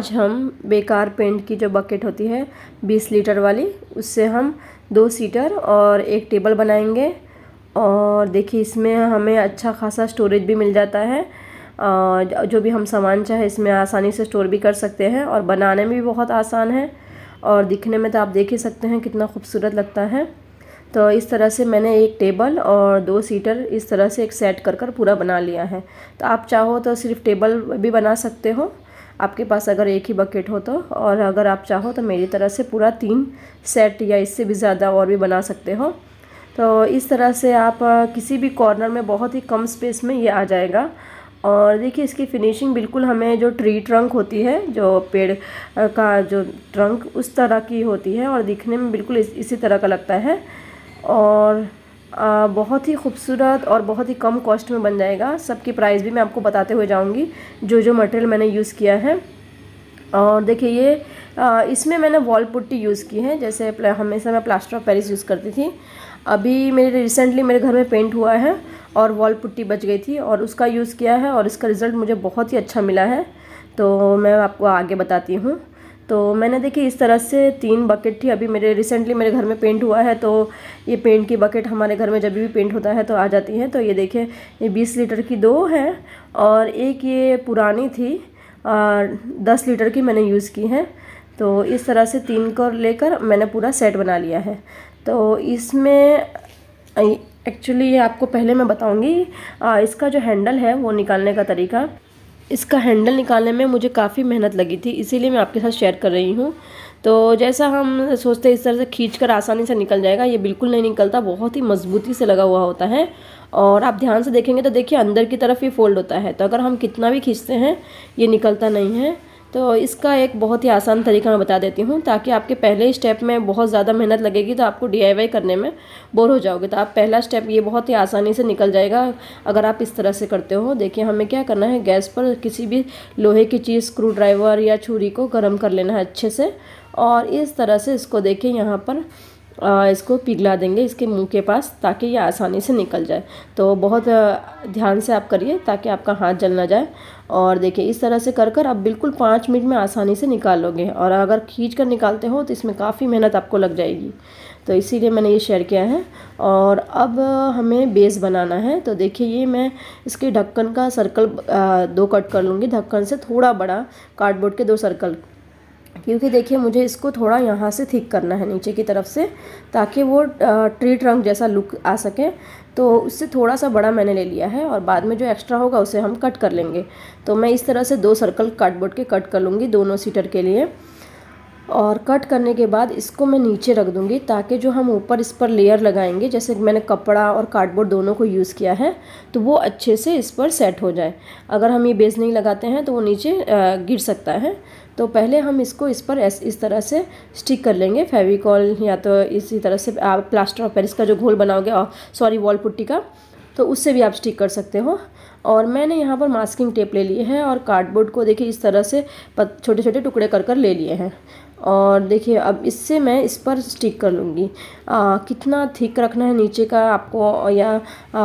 आज हम बेकार पेंट की जो बकेट होती है 20 लीटर वाली उससे हम दो सीटर और एक टेबल बनाएंगे और देखिए इसमें हमें अच्छा खासा स्टोरेज भी मिल जाता है जो भी हम सामान चाहे इसमें आसानी से स्टोर भी कर सकते हैं और बनाने में भी बहुत आसान है और दिखने में तो आप देख ही सकते हैं कितना खूबसूरत लगता है तो इस तरह से मैंने एक टेबल और दो सीटर इस तरह से एक सेट कर कर पूरा बना लिया है तो आप चाहो तो सिर्फ टेबल भी बना सकते हो आपके पास अगर एक ही बकेट हो तो और अगर आप चाहो तो मेरी तरह से पूरा तीन सेट या इससे भी ज़्यादा और भी बना सकते हो तो इस तरह से आप किसी भी कॉर्नर में बहुत ही कम स्पेस में ये आ जाएगा और देखिए इसकी फिनिशिंग बिल्कुल हमें जो ट्री ट्रंक होती है जो पेड़ का जो ट्रंक उस तरह की होती है और दिखने में बिल्कुल इस, इसी तरह का लगता है और आ, बहुत ही खूबसूरत और बहुत ही कम कॉस्ट में बन जाएगा सबकी प्राइस भी मैं आपको बताते हुए जाऊंगी जो जो मटेरियल मैंने यूज़ किया है और देखिए ये आ, इसमें मैंने वॉल पुट्टी यूज़ की है जैसे हमेशा मैं प्लास्टर ऑफ पेरिस यूज़ करती थी अभी मेरे रिसेंटली मेरे घर में पेंट हुआ है और वॉल पुट्टी बच गई थी और उसका यूज़ किया है और इसका रिज़ल्ट मुझे बहुत ही अच्छा मिला है तो मैं आपको आगे बताती हूँ तो मैंने देखी इस तरह से तीन बकेट थी अभी मेरे रिसेंटली मेरे घर में पेंट हुआ है तो ये पेंट की बकेट हमारे घर में जब भी पेंट होता है तो आ जाती हैं तो ये देखिए ये बीस लीटर की दो हैं और एक ये पुरानी थी दस लीटर की मैंने यूज़ की है तो इस तरह से तीन को लेकर मैंने पूरा सेट बना लिया है तो इसमें एक्चुअली ये आपको पहले मैं बताऊँगी इसका जो हैंडल है वो निकालने का तरीका इसका हैंडल निकालने में मुझे काफ़ी मेहनत लगी थी इसीलिए मैं आपके साथ शेयर कर रही हूँ तो जैसा हम सोचते हैं इस तरह से खींच कर आसानी से निकल जाएगा ये बिल्कुल नहीं निकलता बहुत ही मजबूती से लगा हुआ होता है और आप ध्यान से देखेंगे तो देखिए अंदर की तरफ ये फोल्ड होता है तो अगर हम कितना भी खींचते हैं ये निकलता नहीं है तो इसका एक बहुत ही आसान तरीका मैं बता देती हूँ ताकि आपके पहले स्टेप में बहुत ज़्यादा मेहनत लगेगी तो आपको डी करने में बोर हो जाओगे तो आप पहला स्टेप ये बहुत ही आसानी से निकल जाएगा अगर आप इस तरह से करते हो देखिए हमें क्या करना है गैस पर किसी भी लोहे की चीज़ स्क्रू ड्राइवर या छुरी को गर्म कर लेना है अच्छे से और इस तरह से इसको देखिए यहाँ पर इसको पिघला देंगे इसके मुंह के पास ताकि ये आसानी से निकल जाए तो बहुत ध्यान से आप करिए ताकि आपका हाथ जल ना जाए और देखिए इस तरह से कर कर आप बिल्कुल पाँच मिनट में आसानी से निकाल लोगे और अगर खींच कर निकालते हो तो इसमें काफ़ी मेहनत आपको लग जाएगी तो इसीलिए मैंने ये शेयर किया है और अब हमें बेस बनाना है तो देखिए ये मैं इसके ढक्कन का सर्कल दो कट कर लूँगी ढक्कन से थोड़ा बड़ा कार्डबोर्ड के दो सर्कल क्योंकि देखिए मुझे इसको थोड़ा यहाँ से थिक करना है नीचे की तरफ से ताकि वो ट्री ट्रंक जैसा लुक आ सके तो उससे थोड़ा सा बड़ा मैंने ले लिया है और बाद में जो एक्स्ट्रा होगा उसे हम कट कर लेंगे तो मैं इस तरह से दो सर्कल कार्डबोर्ड के कट कर लूँगी दोनों सीटर के लिए और कट करने के बाद इसको मैं नीचे रख दूँगी ताकि जो हम ऊपर इस पर लेयर लगाएंगे जैसे मैंने कपड़ा और कार्डबोर्ड दोनों को यूज़ किया है तो वो अच्छे से इस पर सेट हो जाए अगर हम ये बेस नहीं लगाते हैं तो वो नीचे गिर सकता है तो पहले हम इसको इस पर ऐस इस तरह से स्टिक कर लेंगे फेविकॉल या तो इसी तरह से आप प्लास्टर ऑफ पेरिस का जो घोल बनाओगे सॉरी वॉल पुट्टी का तो उससे भी आप स्टिक कर सकते हो और मैंने यहाँ पर मास्किंग टेप ले लिए हैं और कार्डबोर्ड को देखिए इस तरह से छोटे छोटे टुकड़े कर कर ले लिए हैं और देखिए अब इससे मैं इस पर स्टिक कर लूँगी कितना थिक रखना है नीचे का आपको या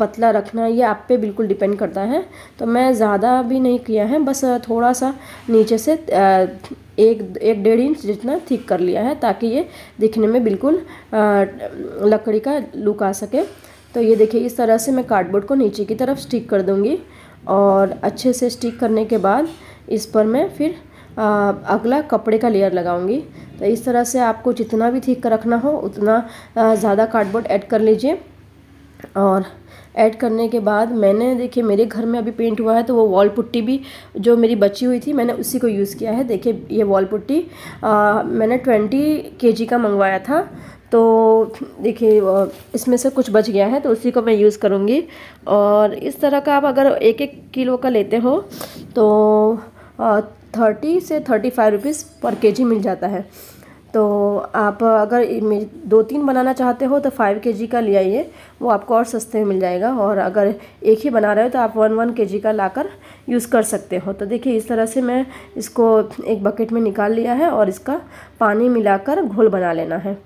पतला रखना है ये आप पे बिल्कुल डिपेंड करता है तो मैं ज़्यादा भी नहीं किया है बस थोड़ा सा नीचे से एक एक डेढ़ इंच जितना थिक कर लिया है ताकि ये दिखने में बिल्कुल लकड़ी का लुक आ सके तो ये देखिए इस तरह से मैं कार्डबोर्ड को नीचे की तरफ स्टिक कर दूँगी और अच्छे से स्टिक करने के बाद इस पर मैं फिर अगला कपड़े का लेयर लगाऊंगी तो इस तरह से आपको जितना भी ठीक रखना हो उतना ज़्यादा कार्डबोर्ड ऐड कर लीजिए और ऐड करने के बाद मैंने देखिए मेरे घर में अभी पेंट हुआ है तो वो वॉल पुट्टी भी जो मेरी बची हुई थी मैंने उसी को यूज़ किया है देखिए ये वॉल पुट्टी आ, मैंने ट्वेंटी के का मंगवाया था तो देखिए इसमें से कुछ बच गया है तो उसी को मैं यूज़ करूँगी और इस तरह का आप अगर एक एक किलो का लेते हो तो आ, थर्टी से थर्टी फाइव रुपीज़ पर के जी मिल जाता है तो आप अगर दो तीन बनाना चाहते हो तो फाइव के जी का ले आइए वो आपको और सस्ते में मिल जाएगा और अगर एक ही बना रहे हो तो आप वन वन के जी का लाकर यूज़ कर सकते हो तो देखिए इस तरह से मैं इसको एक बकेट में निकाल लिया है और इसका पानी मिलाकर घोल बना लेना है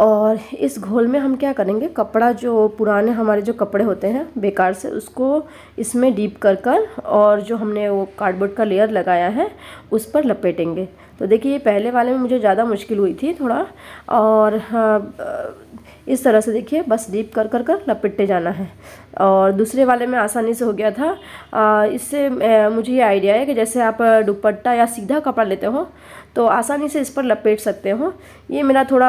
और इस घोल में हम क्या करेंगे कपड़ा जो पुराने हमारे जो कपड़े होते हैं बेकार से उसको इसमें डीप कर कर और जो हमने वो कार्डबोर्ड का लेयर लगाया है उस पर लपेटेंगे तो देखिए ये पहले वाले में मुझे ज़्यादा मुश्किल हुई थी थोड़ा और हाँ, इस तरह से देखिए बस डीप कर कर कर लपेटे जाना है और दूसरे वाले में आसानी से हो गया था इससे मुझे ये आइडिया है कि जैसे आप दुपट्टा या सीधा कपड़ा लेते हो तो आसानी से इस पर लपेट सकते हो ये मेरा थोड़ा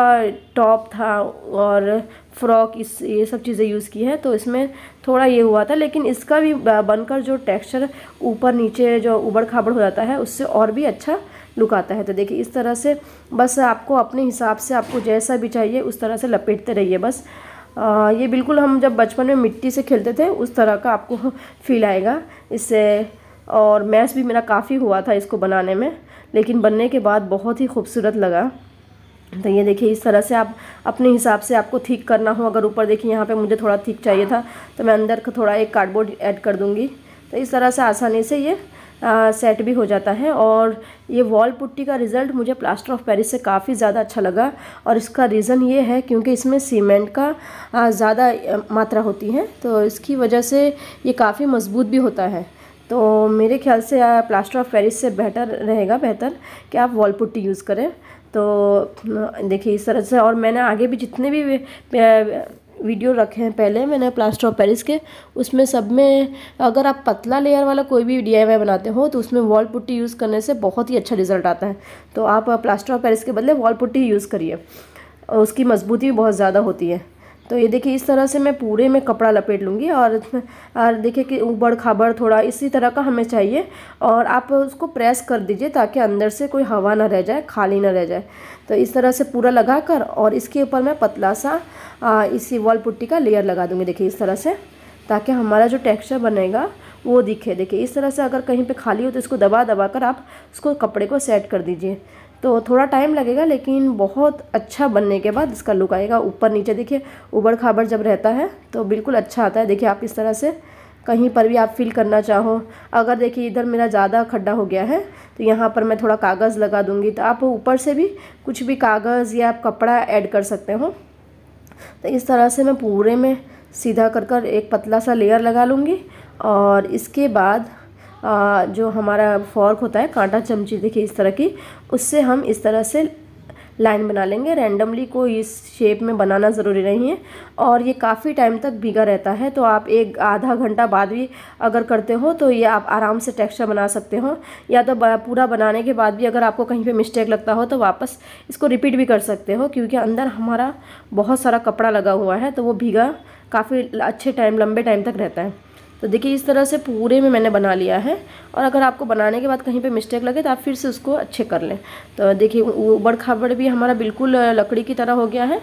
टॉप था और फ्रॉक इस ये सब चीज़ें यूज़ की हैं तो इसमें थोड़ा ये हुआ था लेकिन इसका भी बनकर जो टेक्सचर ऊपर नीचे जो उबड़ खाबड़ हो जाता है उससे और भी अच्छा लुक आता है तो देखिए इस तरह से बस आपको अपने हिसाब से आपको जैसा भी चाहिए उस तरह से लपेटते रहिए बस आ, ये बिल्कुल हम जब बचपन में मिट्टी से खेलते थे उस तरह का आपको फील आएगा इससे और मैच भी मेरा काफ़ी हुआ था इसको बनाने में लेकिन बनने के बाद बहुत ही खूबसूरत लगा तो ये देखिए इस तरह से आप अपने हिसाब से आपको ठीक करना हो अगर ऊपर देखिए यहाँ पे मुझे थोड़ा ठीक चाहिए था तो मैं अंदर का थोड़ा एक कार्डबोर्ड ऐड कर दूँगी तो इस तरह से आसानी से ये आ, सेट भी हो जाता है और ये वॉल पुट्टी का रिज़ल्ट मुझे प्लास्टर ऑफ पेरिस से काफ़ी ज़्यादा अच्छा लगा और इसका रीज़न ये है क्योंकि इसमें सीमेंट का ज़्यादा मात्रा होती है तो इसकी वजह से ये काफ़ी मज़बूत भी होता है तो मेरे ख्याल से प्लास्टर ऑफ पेरिस से बेहतर रहेगा बेहतर कि आप वॉल पुट्टी यूज़ करें तो देखिए इस तरह से और मैंने आगे भी जितने भी वीडियो रखे हैं पहले मैंने प्लास्टर ऑफ पेरिस के उसमें सब में अगर आप पतला लेयर वाला कोई भी डी बनाते हो तो उसमें वॉल पुट्टी यूज़ करने से बहुत ही अच्छा रिजल्ट आता है तो आप प्लास्टर ऑफ पेरिस के बदले वॉल पुट्टी यूज़ करिए उसकी मजबूती भी बहुत ज़्यादा होती है तो ये देखिए इस तरह से मैं पूरे में कपड़ा लपेट लूँगी और और देखिए कि उबड़ खाबड़ थोड़ा इसी तरह का हमें चाहिए और आप उसको प्रेस कर दीजिए ताकि अंदर से कोई हवा ना रह जाए खाली ना रह जाए तो इस तरह से पूरा लगा कर और इसके ऊपर मैं पतला सा आ, इसी वॉल पुट्टी का लेयर लगा दूँगी देखिए इस तरह से ताकि हमारा जो टेक्स्चर बनेगा वो दिखे देखिए इस तरह से अगर कहीं पर खाली हो तो इसको दबा दबा कर आप उसको कपड़े को सेट कर दीजिए तो थोड़ा टाइम लगेगा लेकिन बहुत अच्छा बनने के बाद इसका लुक आएगा ऊपर नीचे देखिए उबड़ खाबड़ जब रहता है तो बिल्कुल अच्छा आता है देखिए आप इस तरह से कहीं पर भी आप फिल करना चाहो अगर देखिए इधर मेरा ज़्यादा खड्डा हो गया है तो यहाँ पर मैं थोड़ा कागज़ लगा दूँगी तो आप ऊपर से भी कुछ भी कागज़ या कपड़ा ऐड कर सकते हो तो इस तरह से मैं पूरे में सीधा कर कर एक पतला सा लेयर लगा लूँगी और इसके बाद जो हमारा फॉर्क होता है कांटा चमची देखिए इस तरह की उससे हम इस तरह से लाइन बना लेंगे रैंडमली कोई इस शेप में बनाना ज़रूरी नहीं है और ये काफ़ी टाइम तक भीगा रहता है तो आप एक आधा घंटा बाद भी अगर करते हो तो ये आप आराम से टेक्सचर बना सकते हो या तो पूरा बनाने के बाद भी अगर आपको कहीं पे मिस्टेक लगता हो तो वापस इसको रिपीट भी कर सकते हो क्योंकि अंदर हमारा बहुत सारा कपड़ा लगा हुआ है तो वो भीगा काफ़ी अच्छे टाइम लंबे टाइम तक रहता है तो देखिए इस तरह से पूरे में मैंने बना लिया है और अगर आपको बनाने के बाद कहीं पे मिस्टेक लगे तो आप फिर से उसको अच्छे कर लें तो देखिए उबड़ खाबड़ भी हमारा बिल्कुल लकड़ी की तरह हो गया है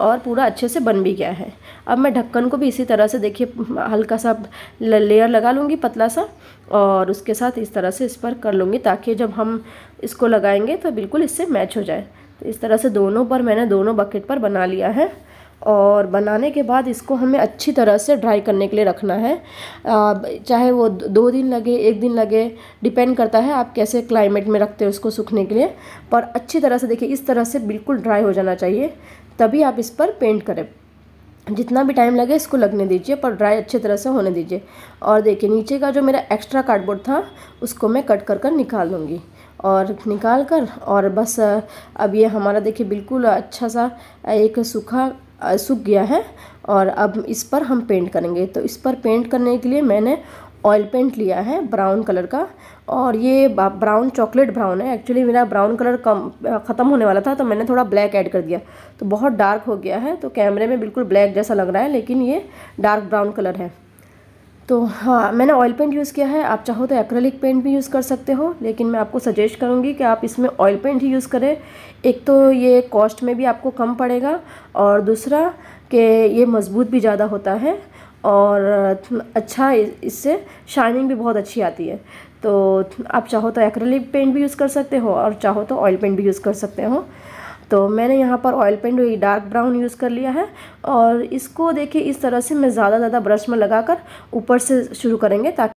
और पूरा अच्छे से बन भी गया है अब मैं ढक्कन को भी इसी तरह से देखिए हल्का सा लेयर लगा लूँगी पतला सा और उसके साथ इस तरह से इस पर कर लूँगी ताकि जब हम इसको लगाएँगे तो बिल्कुल इससे मैच हो जाए तो इस तरह से दोनों पर मैंने दोनों बकेट पर बना लिया है और बनाने के बाद इसको हमें अच्छी तरह से ड्राई करने के लिए रखना है चाहे वो दो दिन लगे एक दिन लगे डिपेंड करता है आप कैसे क्लाइमेट में रखते हो उसको सूखने के लिए पर अच्छी तरह से देखिए इस तरह से बिल्कुल ड्राई हो जाना चाहिए तभी आप इस पर पेंट करें जितना भी टाइम लगे इसको लगने दीजिए पर ड्राई अच्छे तरह से होने दीजिए और देखिए नीचे का जो मेरा एक्स्ट्रा कार्डबोर्ड था उसको मैं कट कर कर निकाल दूँगी और निकाल कर और बस अब ये हमारा देखिए बिल्कुल अच्छा सा एक सूखा सूख गया है और अब इस पर हम पेंट करेंगे तो इस पर पेंट करने के लिए मैंने ऑयल पेंट लिया है ब्राउन कलर का और ये ब्राउन चॉकलेट ब्राउन है एक्चुअली मेरा ब्राउन कलर कम ख़त्म होने वाला था तो मैंने थोड़ा ब्लैक ऐड कर दिया तो बहुत डार्क हो गया है तो कैमरे में बिल्कुल ब्लैक जैसा लग रहा है लेकिन ये डार्क ब्राउन कलर है तो हाँ मैंने ऑयल पेंट यूज़ किया है आप चाहो तो एक्रेलिक पेंट भी यूज़ कर सकते हो लेकिन मैं आपको सजेस्ट करूँगी कि आप इसमें ऑयल पेंट ही यूज़ करें एक तो ये कॉस्ट में भी आपको कम पड़ेगा और दूसरा कि ये मज़बूत भी ज़्यादा होता है और अच्छा इससे शाइनिंग भी बहुत अच्छी आती है तो आप चाहो तो एक्रेलिक पेंट भी यूज़ कर सकते हो और चाहो तो ऑयल पेंट भी यूज़ कर सकते हो तो मैंने यहाँ पर oil paint dark brown use कर लिया है और इसको देखिए इस तरह से मैं ज़्यादा ज़्यादा ब्रश में लगाकर ऊपर से शुरू करेंगे ताकि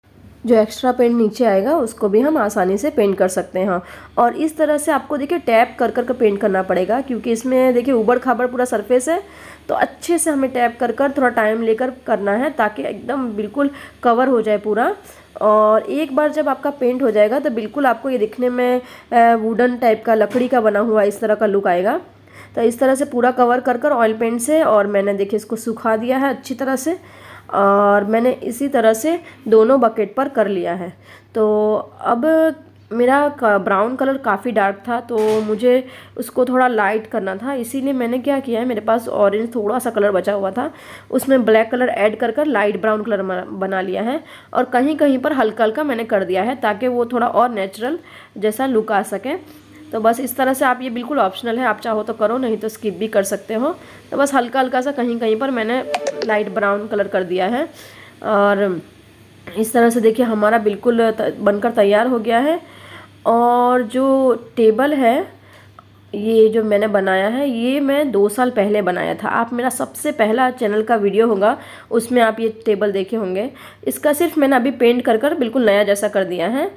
जो एक्स्ट्रा पेंट नीचे आएगा उसको भी हम आसानी से पेंट कर सकते हैं और इस तरह से आपको देखिए टैप कर कर कर पेंट करना पड़ेगा क्योंकि इसमें देखिए उबड़ खाबड़ पूरा सरफेस है तो अच्छे से हमें टैप कर कर थोड़ा टाइम लेकर करना है ताकि एकदम बिल्कुल कवर हो जाए पूरा और एक बार जब आपका पेंट हो जाएगा तो बिल्कुल आपको ये दिखने में वुडन टाइप का लकड़ी का बना हुआ इस तरह का लुक आएगा तो इस तरह से पूरा कवर कर कर ऑयल पेंट से और मैंने देखिए इसको सुखा दिया है अच्छी तरह से और मैंने इसी तरह से दोनों बकेट पर कर लिया है तो अब मेरा ब्राउन कलर काफ़ी डार्क था तो मुझे उसको थोड़ा लाइट करना था इसीलिए मैंने क्या किया है मेरे पास ऑरेंज थोड़ा सा कलर बचा हुआ था उसमें ब्लैक कलर ऐड कर कर लाइट ब्राउन कलर बना लिया है और कहीं कहीं पर हल्का हल्का मैंने कर दिया है ताकि वो थोड़ा और नेचुरल जैसा लुक आ सके तो बस इस तरह से आप ये बिल्कुल ऑप्शनल है आप चाहो तो करो नहीं तो स्किप भी कर सकते हो तो बस हल्का हल्का सा कहीं कहीं पर मैंने लाइट ब्राउन कलर कर दिया है और इस तरह से देखिए हमारा बिल्कुल बनकर तैयार हो गया है और जो टेबल है ये जो मैंने बनाया है ये मैं दो साल पहले बनाया था आप मेरा सबसे पहला चैनल का वीडियो होगा उसमें आप ये टेबल देखे होंगे इसका सिर्फ मैंने अभी पेंट कर कर बिल्कुल नया जैसा कर दिया है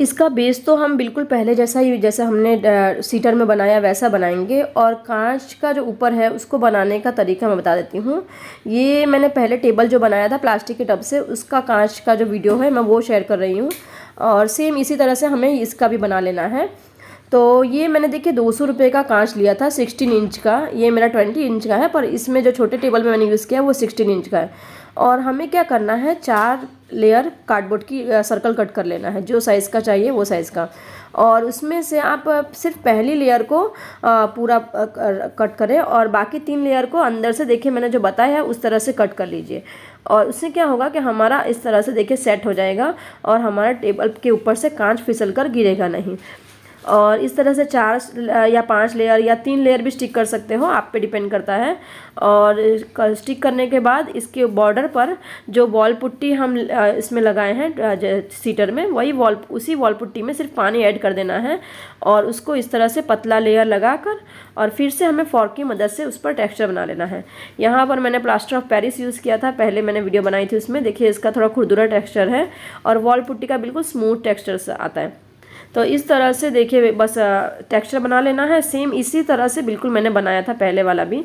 इसका बेस तो हम बिल्कुल पहले जैसा ही जैसा हमने सीटर में बनाया वैसा बनाएंगे और कांच का जो ऊपर है उसको बनाने का तरीका मैं बता देती हूँ ये मैंने पहले टेबल जो बनाया था प्लास्टिक के टब से उसका कांच का जो वीडियो है मैं वो शेयर कर रही हूँ और सेम इसी तरह से हमें इसका भी बना लेना है तो ये मैंने देखिए दो सौ रुपये का कांच लिया था सिक्सटीन इंच का ये मेरा ट्वेंटी इंच का है पर इसमें जो छोटे टेबल में मैंने यूज़ किया वो सिक्सटीन इंच का है और हमें क्या करना है चार लेयर कार्डबोर्ड की सर्कल कट कर लेना है जो साइज़ का चाहिए वो साइज़ का और उसमें से आप सिर्फ पहली लेयर को पूरा कट करें और बाकी तीन लेयर को अंदर से देखिए मैंने जो बताया है उस तरह से कट कर लीजिए और उससे क्या होगा कि हमारा इस तरह से देखिए सेट हो जाएगा और हमारा टेबल के ऊपर से कांच फिसल कर गिरेगा नहीं और इस तरह से चार या पांच लेयर या तीन लेयर भी स्टिक कर सकते हो आप पे डिपेंड करता है और स्टिक करने के बाद इसके बॉर्डर पर जो वॉल पुट्टी हम इसमें लगाए हैं सीटर में वही वॉल उसी वॉल पुट्टी में सिर्फ पानी ऐड कर देना है और उसको इस तरह से पतला लेयर लगा कर और फिर से हमें फॉर्क की मदद से उस पर टेक्स्चर बना लेना है यहाँ पर मैंने प्लास्टर ऑफ पैरिस यूज़ किया था पहले मैंने वीडियो बनाई थी उसमें देखिए इसका थोड़ा खुरदुरा टेक्स्चर है और वॉल पुट्टी का बिल्कुल स्मूथ टेक्स्चर आता है तो इस तरह से देखिए बस टेक्सचर बना लेना है सेम इसी तरह से बिल्कुल मैंने बनाया था पहले वाला भी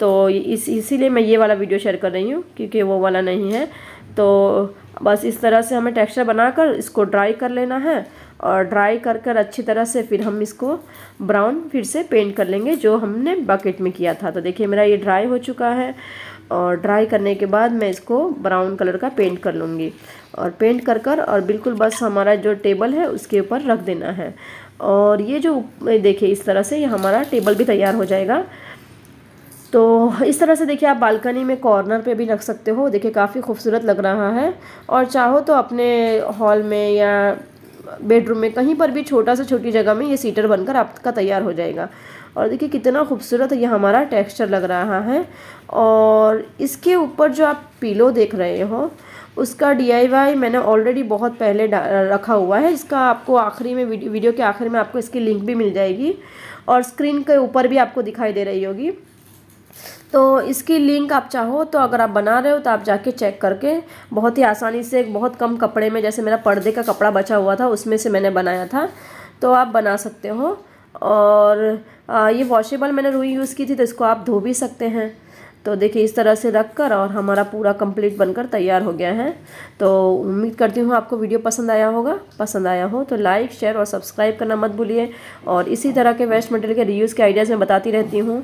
तो इस इसीलिए मैं ये वाला वीडियो शेयर कर रही हूँ क्योंकि वो वाला नहीं है तो बस इस तरह से हमें टेक्सचर बनाकर इसको ड्राई कर लेना है और ड्राई कर कर अच्छी तरह से फिर हम इसको ब्राउन फिर से पेंट कर लेंगे जो हमने बकेट में किया था तो देखिए मेरा ये ड्राई हो चुका है और ड्राई करने के बाद मैं इसको ब्राउन कलर का पेंट कर लूँगी और पेंट कर कर और बिल्कुल बस हमारा जो टेबल है उसके ऊपर रख देना है और ये जो देखिए इस तरह से ये हमारा टेबल भी तैयार हो जाएगा तो इस तरह से देखिए आप बालकनी में कॉर्नर पे भी रख सकते हो देखिए काफ़ी खूबसूरत लग रहा है और चाहो तो अपने हॉल में या बेडरूम में कहीं पर भी छोटा सा छोटी जगह में ये सीटर बनकर आपका तैयार हो जाएगा और देखिए कितना खूबसूरत यह हमारा टेक्सचर लग रहा है और इसके ऊपर जो आप पीलो देख रहे हो उसका डी मैंने ऑलरेडी बहुत पहले रखा हुआ है इसका आपको आखिरी में वीडियो के आखिर में आपको इसकी लिंक भी मिल जाएगी और स्क्रीन के ऊपर भी आपको दिखाई दे रही होगी तो इसकी लिंक आप चाहो तो अगर आप बना रहे हो तो आप जाके चेक करके बहुत ही आसानी से एक बहुत कम कपड़े में जैसे मेरा पर्दे का कपड़ा बचा हुआ था उसमें से मैंने बनाया था तो आप बना सकते हो और आ, ये वॉशेबल मैंने रुई यूज़ की थी तो इसको आप धो भी सकते हैं तो देखिए इस तरह से रख कर और हमारा पूरा कंप्लीट बनकर तैयार हो गया है तो उम्मीद करती हूँ आपको वीडियो पसंद आया होगा पसंद आया हो तो लाइक शेयर और सब्सक्राइब करना मत भूलिए और इसी तरह के वेस्ट मटेरियल के रीयूज़ के आइडियाज़ मैं बताती रहती हूँ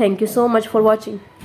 thank you so much for watching